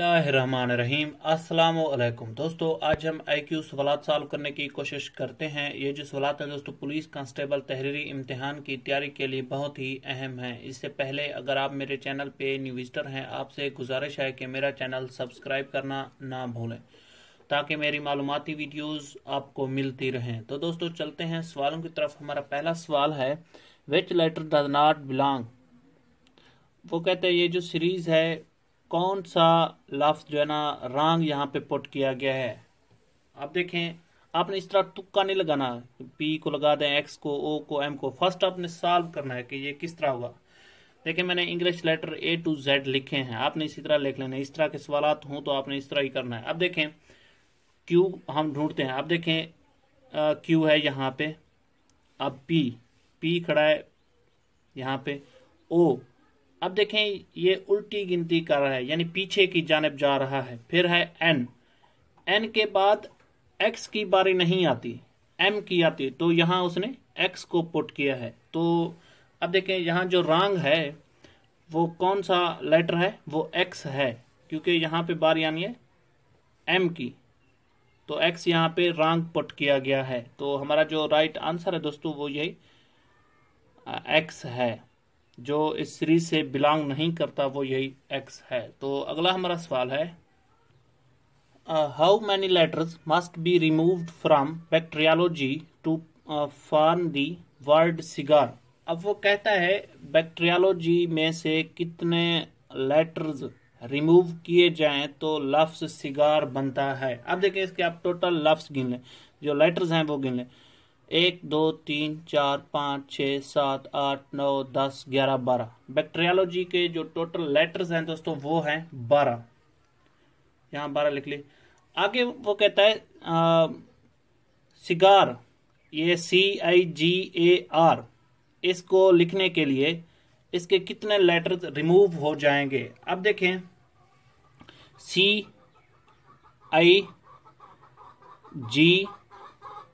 रहीम अस्सलाम दोस्तों आज हम आई क्यू सवाल सॉल्व करने की कोशिश करते हैं ये जो सवाल हैं दोस्तों पुलिस कांस्टेबल तहरीरी इम्तिहान की तैयारी के लिए बहुत ही अहम है इससे पहले अगर आप मेरे चैनल पे न्यू विजिटर हैं आपसे गुजारिश है कि मेरा चैनल सब्सक्राइब करना ना भूलें ताकि मेरी मालूमती वीडियोज़ आपको मिलती रहें तो दोस्तों चलते हैं सवालों की तरफ हमारा पहला सवाल है which letter does not belong वो कहते हैं ये जो सीरीज़ है कौन सा लफ्ज़ जो है ना रंग यहाँ पे पुट किया गया है आप देखें आपने इस तरह तुक्का नहीं लगाना पी को लगा दें एक्स को ओ को एम को फर्स्ट आपने सॉल्व करना है कि ये किस तरह होगा देखिए मैंने English letter A to Z लिखे हैं आपने इसी तरह लिख लेना इस तरह के सवाल हों तो आपने इस तरह ही करना है अब देखें क्यू हम ढूंढते हैं अब देखें क्यू है यहाँ पे अब पी पी खड़ा है यहाँ पे ओ अब देखें ये उल्टी गिनती कर रहा है यानी पीछे की जानब जा रहा है फिर है एन एन के बाद एक्स की बारी नहीं आती एम की आती तो यहाँ उसने एक्स को पुट किया है तो अब देखें यहाँ जो रंग है वो कौन सा लेटर है वो एक्स है क्योंकि यहाँ पे बारी आनी है एम की तो एक्स यहाँ पे रंग पुट किया गया है तो हमारा जो राइट आंसर है दोस्तों वो यही एक्स है जो इस सीरीज से बिलोंग नहीं करता वो यही एक्स है तो अगला हमारा सवाल है how many letters must be removed from bacteriology to form the word cigar अब वो कहता है बैक्ट्रियालॉजी में से कितने लेटर्स रिमूव किए जाएं तो लफ्स सिगार बनता है अब देखें इसके आप टोटल लफ्स गिन लें जो लेटर्स हैं वो गिन लें एक दो तीन चार पाँच छः सात आठ नौ दस ग्यारह बारह बैक्टेरियालॉजी के जो टोटल लेटर्स हैं दोस्तों वो हैं बारह यहाँ बारह लिख ली आगे वो कहता है आ, सिगार ये सी आई जी ए आर इसको लिखने के लिए इसके कितने लेटर्स रिमूव हो जाएंगे अब देखें सी आई जी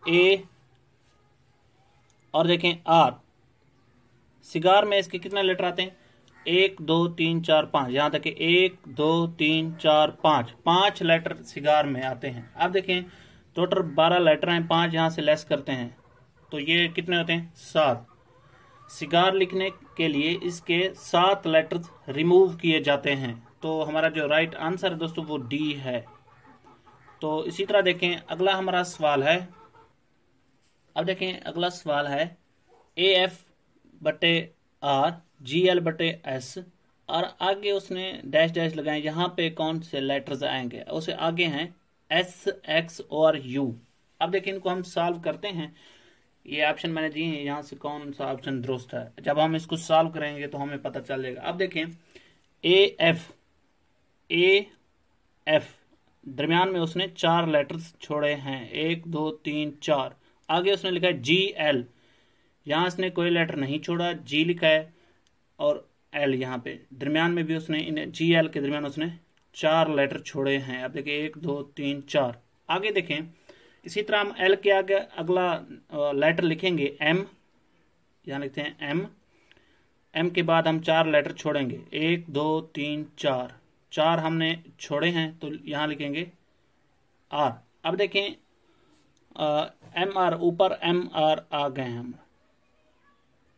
ए और देखें आर सिगार में इसके कितने लेटर आते हैं एक दो तीन चार पाँच यहाँ तक एक दो तीन चार पाँच पाँच लेटर सिगार में आते हैं आप देखें टोटल बारह लेटर हैं पाँच यहाँ से लेस करते हैं तो ये कितने होते हैं सात सिगार लिखने के लिए इसके सात लेटर रिमूव किए जाते हैं तो हमारा जो राइट आंसर है दोस्तों वो डी है तो इसी तरह देखें अगला हमारा सवाल है अब देखें अगला सवाल है ए एफ बटे आर जी एल बटे एस और आगे उसने डैश डैश लगाए यहाँ पे कौन से लेटर्स आएंगे उसे आगे हैं एस एक्स और यू अब देखें इनको हम सॉल्व करते हैं ये ऑप्शन मैंने दिए हैं यहाँ से कौन सा ऑप्शन दुरुस्त है जब हम इसको सॉल्व करेंगे तो हमें पता चल जाएगा अब देखें ए एफ ए एफ दरमियान में उसने चार लेटर्स छोड़े हैं एक दो तीन चार आगे उसने लिखा है जी एल यहाँ उसने कोई लेटर नहीं छोड़ा जी लिखा है और एल यहाँ पे दरमियान में भी उसने इन जी एल के दरमियान उसने चार लेटर छोड़े हैं आप देखिए एक दो तीन चार आगे देखें इसी तरह हम एल के आगे अगला लेटर लिखेंगे एम यहाँ लिखते हैं एम एम के बाद हम चार लेटर छोड़ेंगे एक दो तीन चार चार हमने छोड़े हैं तो यहाँ लिखेंगे आर अब देखें एम आर ऊपर एम आर आ गए हम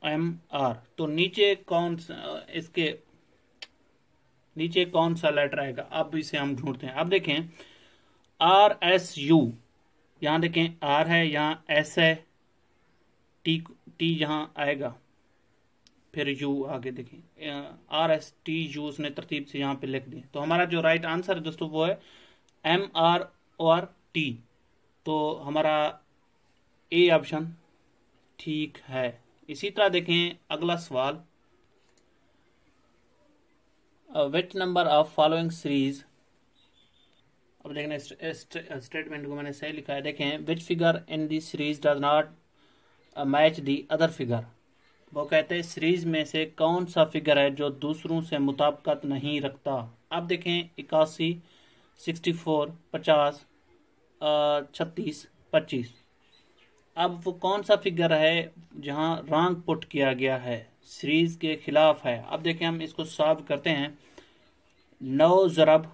एम आर तो नीचे कौन सा इसके नीचे कौन सा लेटर आएगा अब इसे हम ढूंढते हैं अब देखें आर एस यू यहां देखें आर है यहां एस है टी टी यहां आएगा फिर यू आगे देखें आर एस टी यू उसने तरतीब से यहां पे लिख दिया तो हमारा जो राइट आंसर है दोस्तों वो है एम आर और टी तो हमारा ए ऑप्शन ठीक है इसी तरह देखें अगला सवाल what number of following series अब देखना स्टेटमेंट को मैंने सही लिखा है देखें which figure in this series does not match the other figure वो कहते हैं सीरीज में से कौन सा फिगर है जो दूसरों से मुताबकत नहीं रखता अब देखें इक्यासी सिक्सटी फोर पचास छत्तीस पच्चीस अब वो कौन सा फिगर है जहाँ रॉन्ग पुट किया गया है सीरीज के खिलाफ है अब देखें हम इसको सॉल्व करते हैं नौ ज़रब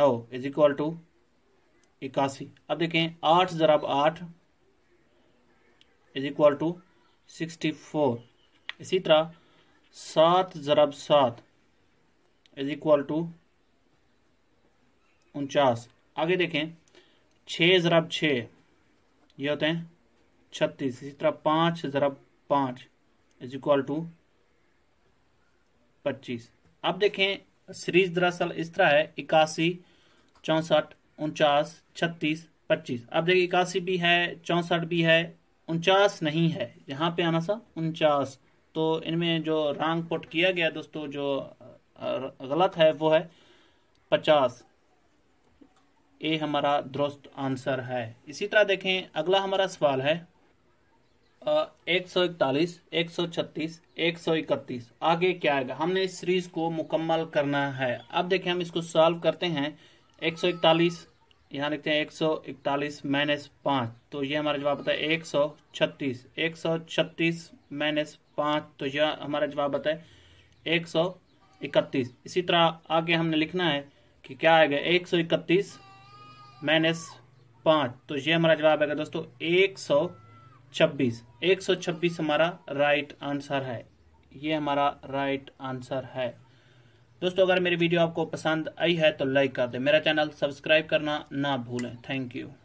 नौ इज इक्वल टू इक्यासी अब देखें आठ ज़रब आठ is equal to sixty four इसी तरह सात ज़रब सात इज इक्वल टू उनचास आगे देखें छः ज़रब छः ये होते हैं छत्तीस इसी तरह पाँच ज़रब पाँच इज इक्वल टू पच्चीस अब देखें सीरीज दरअसल इस तरह है इक्यासी चौंसठ उनचास छत्तीस पच्चीस अब देखिए इक्यासी भी है चौंसठ भी है उनचास नहीं है यहाँ पे आना सा उनचास तो इनमें जो रंग पुट किया गया दोस्तों जो गलत है वो है पचास ए हमारा दुरुस्त आंसर है इसी तरह देखें अगला हमारा सवाल है एक सौ इकतालीस एक सौ छत्तीस एक सौ इकतीस आगे क्या आएगा हमने इस सीरीज को मुकम्मल करना है अब देखें हम इसको सॉल्व करते हैं एक सौ इकतालीस यहाँ लिखते हैं एक सौ इकतालीस माइनस पाँच तो ये हमारा जवाब बताए है एक सौ छत्तीस एक सौ छत्तीस माइनस पाँच तो यह हमारा जवाब बताए है एक सौ इकतीस इसी तरह आगे हमने लिखना है कि क्या आएगा एक सौ इकतीस माइनस पांच तो ये हमारा जवाब आएगा दोस्तों एक सौ छब्बीस एक सौ छब्बीस हमारा राइट आंसर है ये हमारा राइट आंसर है दोस्तों अगर मेरी वीडियो आपको पसंद आई है तो लाइक कर दे मेरा चैनल सब्सक्राइब करना ना भूलें थैंक यू